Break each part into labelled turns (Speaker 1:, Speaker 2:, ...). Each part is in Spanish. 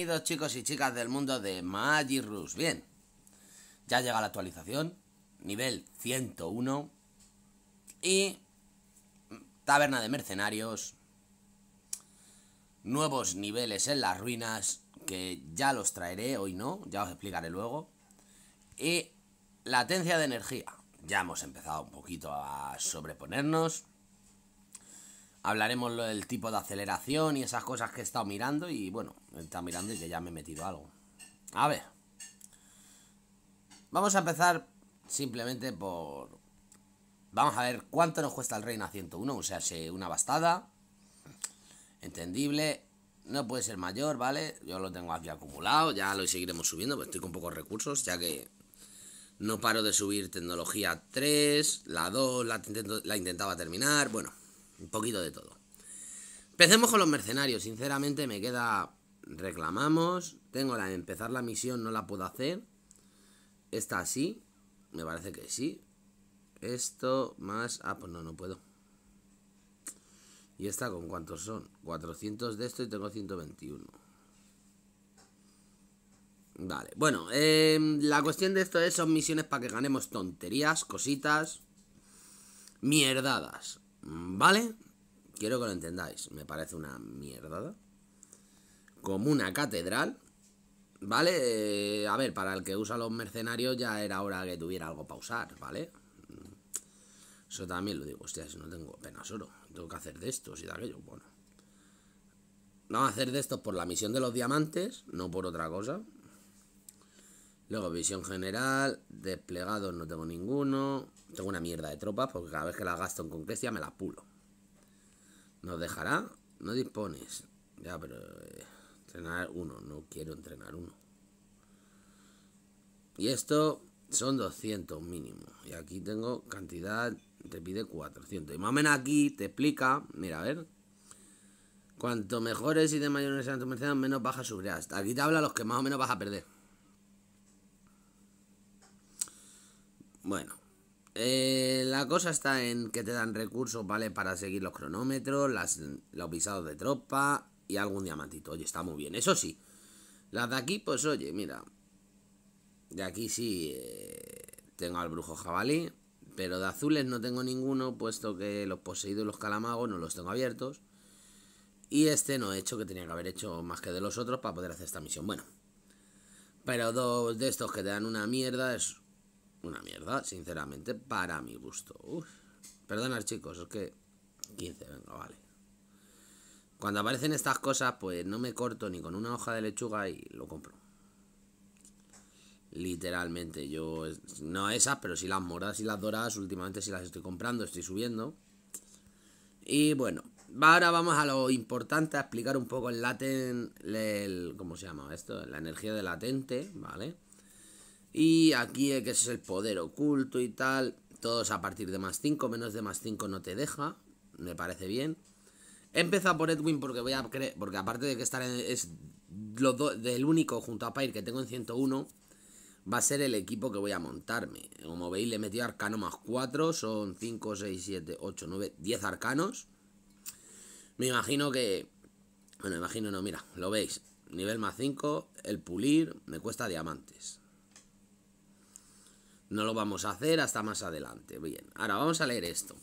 Speaker 1: Bienvenidos chicos y chicas del mundo de Magirus. Bien, ya llega la actualización, nivel 101 y Taberna de Mercenarios, nuevos niveles en las ruinas que ya los traeré, hoy no, ya os explicaré luego, y latencia de energía. Ya hemos empezado un poquito a sobreponernos Hablaremos del tipo de aceleración y esas cosas que he estado mirando y bueno, está mirando y que ya me he metido algo. A ver. Vamos a empezar simplemente por... Vamos a ver cuánto nos cuesta el Reina 101, o sea, si una bastada. Entendible. No puede ser mayor, ¿vale? Yo lo tengo aquí acumulado, ya lo seguiremos subiendo, estoy con pocos recursos, ya que no paro de subir tecnología 3, la 2 la, la intentaba terminar, bueno un poquito de todo. Empecemos con los mercenarios. Sinceramente me queda... Reclamamos. Tengo la de empezar la misión, no la puedo hacer. Esta sí. Me parece que sí. Esto más... Ah, pues no, no puedo. ¿Y esta con cuántos son? 400 de esto y tengo 121. Vale, bueno, em, la cuestión de esto es, son misiones para que ganemos tonterías, cositas, mierdadas. Mm, ¿Vale? Quiero que lo entendáis. Me parece una mierda. Como una catedral. ¿Vale? Eh, a ver, para el que usa los mercenarios ya era hora que tuviera algo para usar, ¿vale? Eso también lo digo, si no tengo apenas oro. Tengo que hacer de estos y de aquello. Bueno. Vamos a hacer de estos por la misión de los diamantes, no por otra cosa. Luego, visión general, desplegados no tengo ninguno. Tengo una mierda de tropas porque cada vez que la gasto en concrecia me la pulo. ¿Nos dejará? No dispones. Ya, pero... Eh, entrenar uno. No quiero entrenar uno. Y esto son 200 mínimo. Y aquí tengo cantidad... Te pide 400. Y más o menos aquí te explica... Mira, a ver. Cuanto mejores y de mayores sean tus mercenarios, menos bajas subirás. Aquí te habla los que más o menos vas a perder. Bueno, eh, la cosa está en que te dan recursos, ¿vale? Para seguir los cronómetros, las, los visados de tropa y algún diamantito. Oye, está muy bien. Eso sí, las de aquí, pues oye, mira. De aquí sí eh, tengo al brujo jabalí, pero de azules no tengo ninguno, puesto que los poseídos y los calamagos no los tengo abiertos. Y este no he hecho, que tenía que haber hecho más que de los otros para poder hacer esta misión. Bueno, pero dos de estos que te dan una mierda es una mierda, sinceramente, para mi gusto. Uf. Perdonad, chicos, es que 15, venga, vale. Cuando aparecen estas cosas, pues no me corto ni con una hoja de lechuga y lo compro. Literalmente, yo... No esas, pero sí las moras y las doradas, últimamente si las estoy comprando, estoy subiendo. Y bueno, ahora vamos a lo importante, a explicar un poco el laten... El, ¿Cómo se llama esto? La energía de latente, ¿vale? vale y aquí eh, que es el poder oculto y tal. Todos a partir de más 5, menos de más 5 no te deja. Me parece bien. Empieza por Edwin porque voy a creer porque aparte de que estar en, es lo del único junto a Pyre que tengo en 101, va a ser el equipo que voy a montarme. Como veis le he metido arcano más 4, son 5, 6, 7, 8, 9, 10 arcanos. Me imagino que... Bueno, imagino no, mira, lo veis. Nivel más 5, el pulir, me cuesta diamantes. No lo vamos a hacer hasta más adelante. Bien, ahora vamos a leer esto.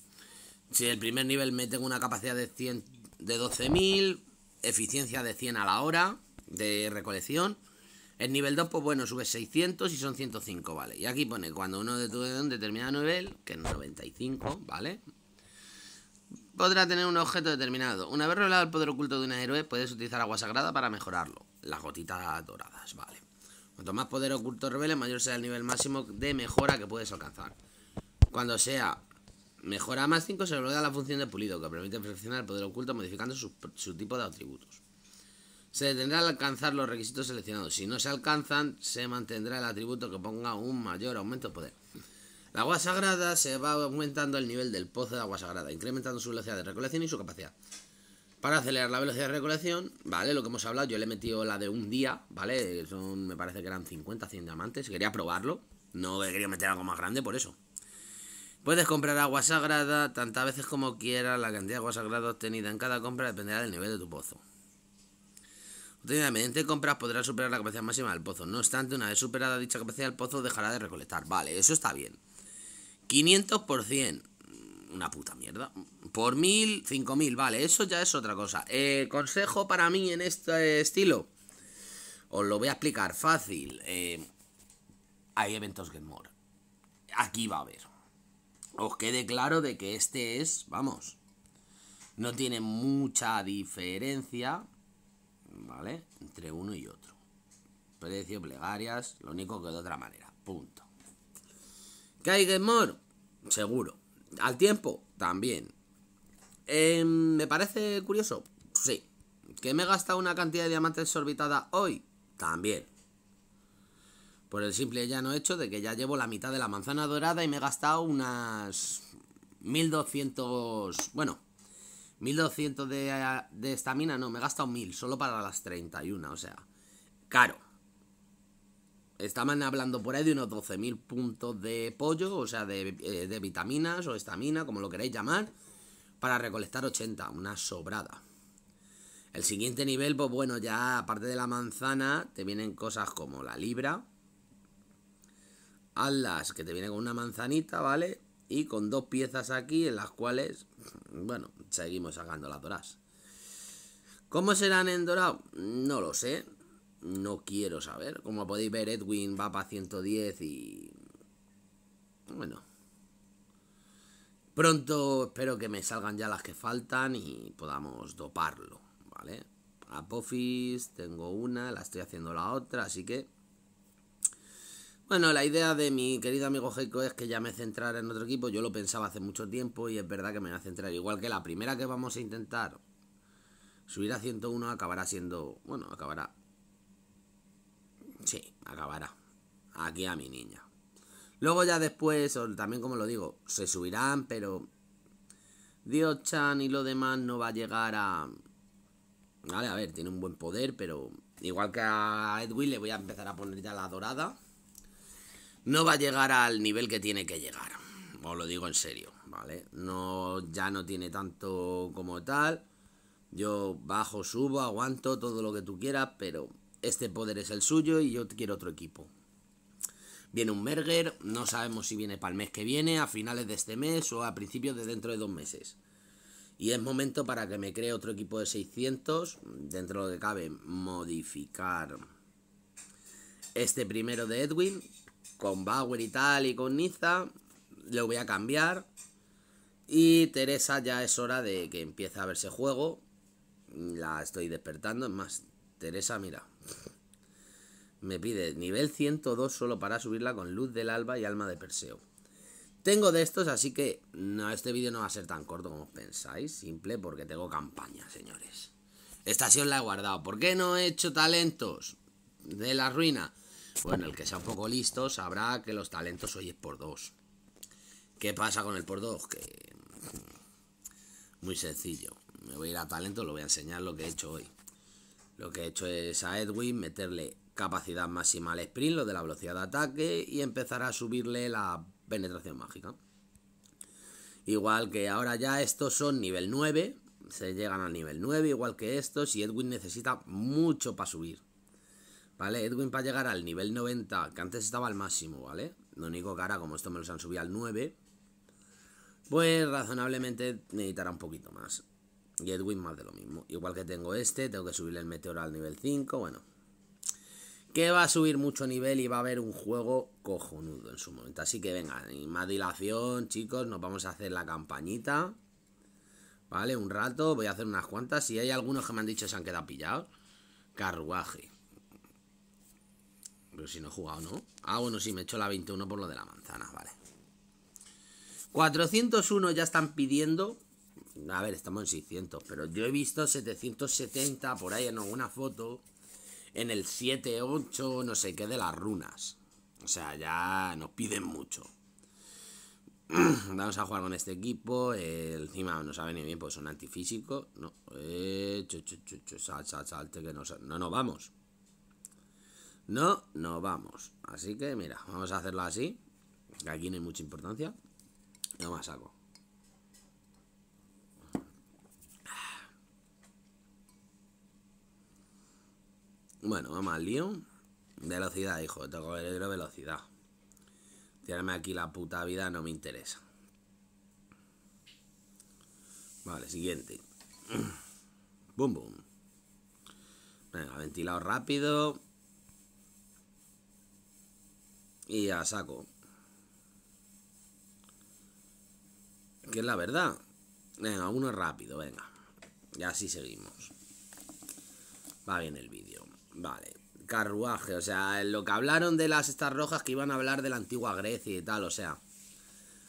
Speaker 1: Si el primer nivel me tengo una capacidad de, de 12.000, eficiencia de 100 a la hora de recolección. El nivel 2, pues bueno, sube 600 y son 105, ¿vale? Y aquí pone, cuando uno de tu un determinado nivel, que es 95, ¿vale? Podrá tener un objeto determinado. Una vez revelado el poder oculto de un héroe, puedes utilizar agua sagrada para mejorarlo. Las gotitas doradas, ¿vale? Cuanto más poder oculto reveles, mayor será el nivel máximo de mejora que puedes alcanzar. Cuando sea mejora más 5, se da la función de pulido, que permite perfeccionar el poder oculto modificando su, su tipo de atributos. Se detendrá al alcanzar los requisitos seleccionados. Si no se alcanzan, se mantendrá el atributo que ponga un mayor aumento de poder. La agua sagrada se va aumentando el nivel del pozo de agua sagrada, incrementando su velocidad de recolección y su capacidad. Para acelerar la velocidad de recolección, ¿vale? Lo que hemos hablado, yo le he metido la de un día, ¿vale? Son, me parece que eran 50, 100 diamantes. Quería probarlo. No quería meter algo más grande, por eso. Puedes comprar agua sagrada tantas veces como quieras. La cantidad de agua sagrada obtenida en cada compra dependerá del nivel de tu pozo. Obtenida mediante compras podrás superar la capacidad máxima del pozo. No obstante, una vez superada dicha capacidad, el pozo dejará de recolectar. Vale, eso está bien. 500% una puta mierda. Por mil, cinco mil, vale, eso ya es otra cosa. Eh, consejo para mí en este estilo. Os lo voy a explicar fácil. Eh, hay eventos game More. Aquí va a haber. Os quede claro de que este es, vamos, no tiene mucha diferencia, ¿vale? Entre uno y otro. Precio, plegarias, lo único que de otra manera. Punto. ¿Qué hay Get More? Seguro. Al tiempo, también. Em, ¿Me parece curioso? Sí. ¿Que me he gastado una cantidad de diamantes exorbitada hoy? También. Por el simple ya llano hecho de que ya llevo la mitad de la manzana dorada y me he gastado unas 1200... Bueno, 1200 eh, de estamina, no, me he gastado 1000 solo para las 31, o sea, caro estaban hablando por ahí de unos 12.000 puntos de pollo, o sea, de, eh, vitaminas o estamina, como lo queréis llamar, para recolectar 80, una sobrada. El siguiente nivel, pues bueno, ya aparte de la manzana, te vienen cosas como la libra, alas que te viene con una manzanita, ¿vale? Y con dos piezas aquí, en las cuales, bueno, seguimos sacando las doras. ¿Cómo serán en dorado? No lo sé no quiero saber. Como podéis ver, Edwin va para 110 y... Bueno. Pronto espero que me salgan ya las que faltan y podamos doparlo, ¿vale? Apophis, tengo una, la estoy haciendo la otra, así que... Bueno, la idea de mi querido amigo Heiko es que ya me centrara en otro equipo. Yo lo pensaba hace mucho tiempo y es verdad que me voy a centrar. Igual que la primera que vamos a intentar subir a 101 acabará siendo... Bueno, acabará Sí, acabará. Aquí a mi niña. Luego ya después, también como lo digo, se subirán, pero... Dios Chan y lo demás no va a llegar a... Vale, a ver, tiene un buen poder, pero... Igual que a Edwin le voy a empezar a poner ya la dorada. No va a llegar al nivel que tiene que llegar. Os lo digo en serio, ¿vale? No, ya no tiene tanto como tal. Yo bajo, subo, aguanto todo lo que tú quieras, pero este poder es el suyo y yo quiero otro equipo. Viene un Merger, no sabemos si viene para el mes que viene, a finales de este mes o a principios de dentro de dos meses. Y es momento para que me cree otro equipo de 600, dentro de lo que cabe, modificar este primero de Edwin, con Bauer y tal y con Niza, lo voy a cambiar. Y Teresa ya es hora de que empiece a verse juego. La estoy despertando, es más, Teresa, mira, me pide nivel 102 solo para subirla con Luz del Alba y Alma de Perseo. Tengo de estos, así que no, este vídeo no va a ser tan corto como pensáis. Simple porque tengo campaña, señores. Esta sí la he guardado. ¿Por qué no he hecho talentos de la ruina? Bueno, el que sea un poco listo sabrá que los talentos hoy es por dos. ¿Qué pasa con el por dos? Que... Muy sencillo. Me voy a ir a talentos, lo voy a enseñar lo que he hecho hoy. Lo que he hecho es a Edwin meterle Capacidad máxima al sprint, lo de la velocidad de ataque y empezará a subirle la penetración mágica. Igual que ahora ya estos son nivel 9, se llegan al nivel 9 igual que estos y Edwin necesita mucho para subir. ¿Vale? Edwin para llegar al nivel 90, que antes estaba al máximo, ¿vale? Lo único que ahora, como estos me los han subido al 9, pues razonablemente necesitará un poquito más. Y Edwin más de lo mismo. Igual que tengo este, tengo que subirle el meteor al nivel 5, bueno, que va a subir mucho nivel y va a haber un juego cojonudo en su momento. Así que venga, ni más dilación, chicos, nos vamos a hacer la campañita. ¿Vale? Un rato, voy a hacer unas cuantas. Si hay algunos que me han dicho se han quedado pillados. Carruaje. Pero si no he jugado, ¿no? Ah, bueno, sí, me he hecho la 21 por lo de la manzana, vale. 401 ya están pidiendo. A ver, estamos en 600, pero yo he visto 770 por ahí en alguna foto en el 7-8, no sé qué, de las runas. O sea, ya nos piden mucho. Vamos a jugar con este equipo. encima no sabe ni bien, pues son antifísico. No, eh, este que no, no nos vamos. No, no vamos. Así que mira, vamos a hacerlo así. aquí no hay mucha importancia. No más hago. Bueno, vamos al lío. Velocidad, hijo, tengo que ver velocidad. Tirarme aquí la puta vida no me interesa. Vale, siguiente. Boom, boom. Venga, ventilado rápido. Y ya saco. Que es la verdad. Venga, uno rápido, venga. Y así seguimos. Va bien el vídeo. Vale, carruaje, o sea, lo que hablaron de las estas rojas que iban a hablar de la antigua Grecia y tal, o sea,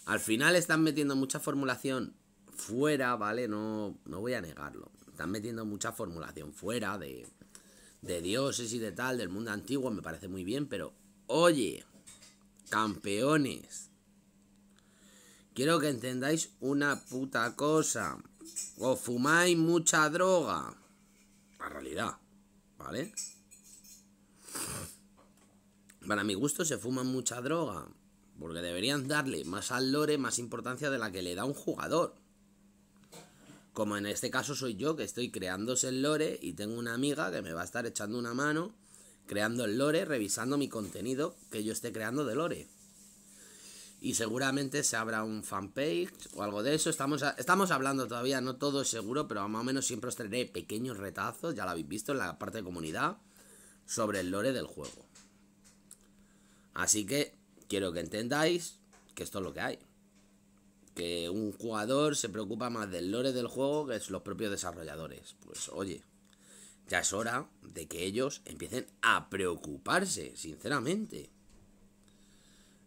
Speaker 1: al final están metiendo mucha formulación fuera, ¿vale? No, no voy a negarlo. Están metiendo mucha formulación fuera de, de dioses y de tal, del mundo antiguo, me parece muy bien, pero oye, campeones, quiero que entendáis una puta cosa. O fumáis mucha droga. La realidad, ¿vale? Para mi gusto se fuma mucha droga, porque deberían darle más al lore, más importancia de la que le da un jugador. Como en este caso soy yo, que estoy creándose el lore y tengo una amiga que me va a estar echando una mano creando el lore, revisando mi contenido que yo esté creando de lore. Y seguramente se abra un fanpage o algo de eso. Estamos, estamos hablando todavía, no todo es seguro, pero más o menos siempre os traeré pequeños retazos, ya lo habéis visto en la parte de comunidad, sobre el lore del juego. Así que quiero que entendáis que esto es lo que hay. Que un jugador se preocupa más del lore del juego que los propios desarrolladores. Pues oye, ya es hora de que ellos empiecen a preocuparse, sinceramente.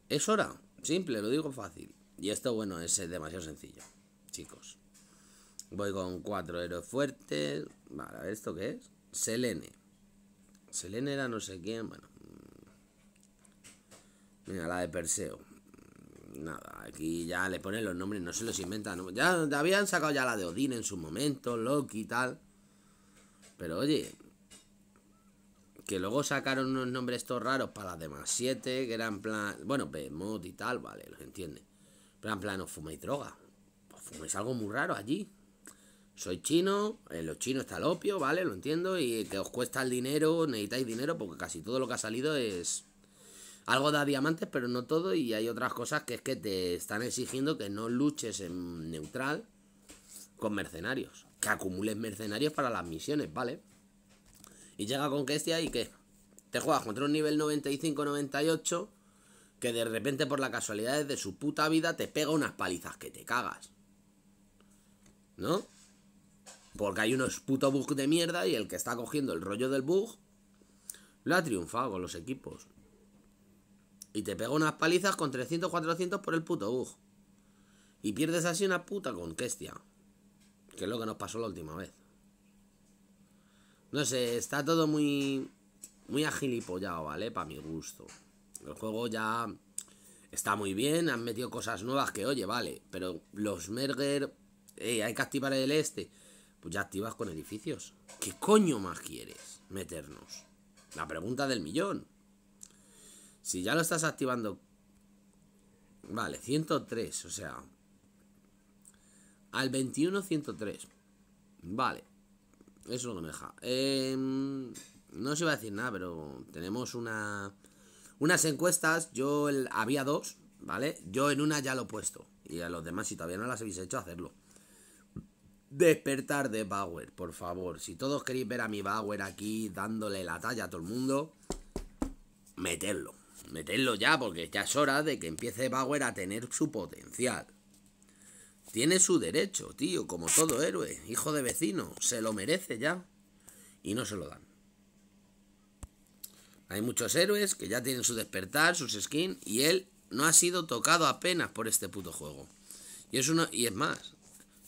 Speaker 1: Es hora, simple, lo digo fácil. Y esto, bueno, es demasiado sencillo, chicos. Voy con cuatro héroes fuertes. Vale, a ver, ¿esto qué es? Selene. Selene era no sé quién, bueno. Mira, la de Perseo. Nada, aquí ya le ponen los nombres, no se los inventan. Ya habían sacado ya la de Odín en su momento, Loki y tal. Pero oye, que luego sacaron unos nombres estos raros para las demás siete, que eran plan. Bueno, Behemoth y tal, vale, los entiende. Pero en plan, os fuméis droga. Pues fuméis algo muy raro allí. Soy chino, en eh, los chinos está el opio, ¿vale? Lo entiendo. Y que os cuesta el dinero, necesitáis dinero, porque casi todo lo que ha salido es algo da diamantes, pero no todo, y hay otras cosas que es que te están exigiendo que no luches en neutral con mercenarios, que acumules mercenarios para las misiones, ¿vale? Y llega con Kestia y que te juegas contra un nivel 95-98 que de repente por la casualidades de su puta vida te pega unas palizas que te cagas. ¿No? Porque hay unos putos bugs de mierda y el que está cogiendo el rollo del bug lo ha triunfado con los equipos. Y te pega unas palizas con 300, 400 por el puto bug. Y pierdes así una puta conquestia. Que es lo que nos pasó la última vez. No sé, está todo muy. Muy agilipollado, ¿vale? Para mi gusto. El juego ya. Está muy bien, han metido cosas nuevas que, oye, vale. Pero los merger. Ey, eh, hay que activar el este. Pues ya activas con edificios. ¿Qué coño más quieres meternos? La pregunta del millón. Si ya lo estás activando... Vale, 103, o sea... Al 21, 103. Vale. Eso no me deja. Em, no se iba a decir nada, pero tenemos una... Unas encuestas, yo había dos, ¿vale? Yo en una ya lo he puesto. Y a los demás, si todavía no las habéis hecho, hacerlo. Despertar de Bauer, por favor. Si todos queréis ver a mi Bauer aquí dándole la talla a todo el mundo, meterlo. Metedlo ya, porque ya es hora de que empiece Bauer a tener su potencial. Tiene su derecho, tío, como todo héroe, hijo de vecino, se lo merece ya. Y no se lo dan. Hay muchos héroes que ya tienen su despertar, sus skins, y él no ha sido tocado apenas por este puto juego. Y es uno, y es más,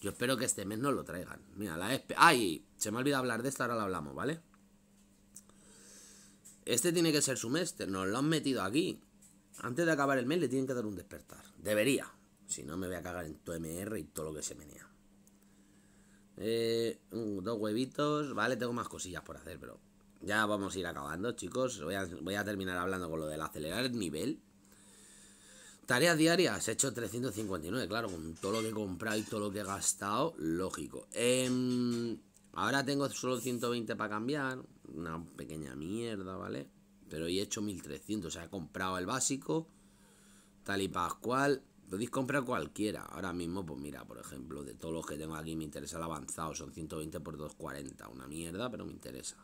Speaker 1: yo espero que este mes no lo traigan. Mira, la Ay, se me ha olvidado hablar de esto, ahora lo hablamos, ¿vale? Este tiene que ser su mes, nos lo han metido aquí. Antes de acabar el mes le tienen que dar un despertar. Debería. Si no me voy a cagar en tu MR y todo lo que se menea. Eh, dos huevitos. Vale, tengo más cosillas por hacer, pero... Ya vamos a ir acabando, chicos. Voy a, terminar hablando con lo del acelerar el nivel. Tareas diarias, he hecho 359, claro, con todo lo que he comprado y todo lo que he gastado, lógico. Em, ahora tengo solo 120 para cambiar una pequeña mierda, ¿vale? Pero he hecho 1300, o sea, he comprado el básico, tal y pascual. Podéis comprar cualquiera. Ahora mismo, pues mira, por ejemplo, de todos los que tengo aquí me interesa el avanzado. Son 120 por 240. Una mierda, pero me interesa.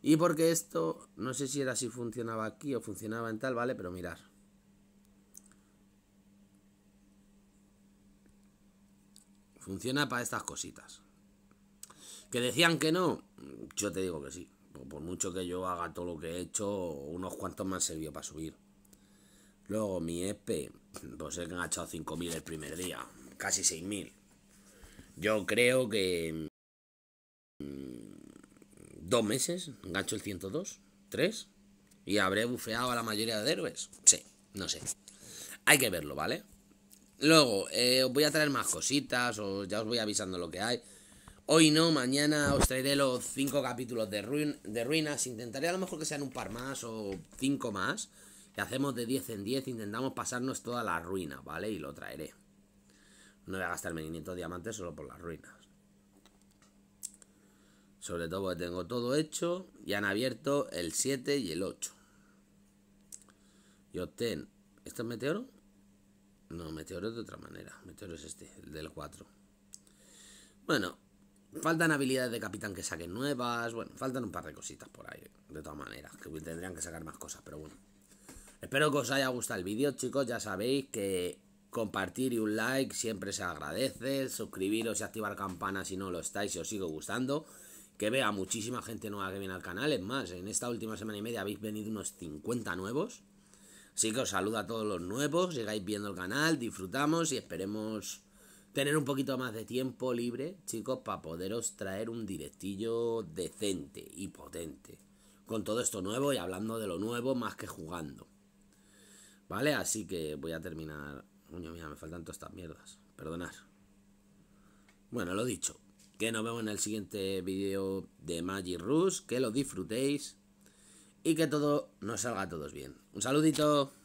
Speaker 1: Y porque esto, no sé si era si funcionaba aquí o funcionaba en tal, ¿vale? Pero mirar. Funciona para estas cositas. Que decían que no, yo te digo que sí. Por, mucho que yo haga todo lo que he hecho, unos cuantos me han servido para subir. Luego mi EP, pues he enganchado 5.000 el primer día, casi 6.000. Yo creo que mm, dos meses, engancho el 102, tres, y habré bufeado a la mayoría de héroes. Sí, no sé. Hay que verlo, ¿vale? Luego, eh, os voy a traer más cositas, o ya os voy avisando lo que hay. Hoy no, mañana os traeré los cinco capítulos de, ruin de ruinas. Intentaré a lo mejor que sean un par más o cinco más. Y hacemos de 10 en 10. Intentamos pasarnos toda la ruina, ¿vale? Y lo traeré. No voy a gastarme 500 diamantes solo por las ruinas. Sobre todo porque tengo todo hecho. Y han abierto el 7 y el 8. Y obtén... ¿Esto es meteoro? No, meteoro es de otra manera. Meteoro es este, el del 4. Bueno, Faltan habilidades de capitán que saquen nuevas. Bueno, faltan un par de cositas por ahí. De todas maneras, que tendrían que sacar más cosas, pero bueno. Espero que os haya gustado el vídeo, chicos. Ya sabéis que compartir y un like siempre se agradece. Suscribiros y activar campana si no lo estáis, y os sigo gustando. Que vea muchísima gente nueva que viene al canal. Es más, en esta última semana y media habéis venido unos 50 nuevos. Así que os saluda a todos los nuevos. Llegáis viendo el canal, disfrutamos y esperemos tener un poquito más de tiempo libre, chicos, para poderos traer un directillo decente y potente. Con todo esto nuevo y hablando de lo nuevo más que jugando. ¿Vale? Así que voy a terminar. Coño, mira me faltan todas estas mierdas. Perdonad. Bueno, lo dicho. Que nos vemos en el siguiente vídeo de Magic Rush. Que lo disfrutéis. Y que todo nos salga a todos bien. Un saludito.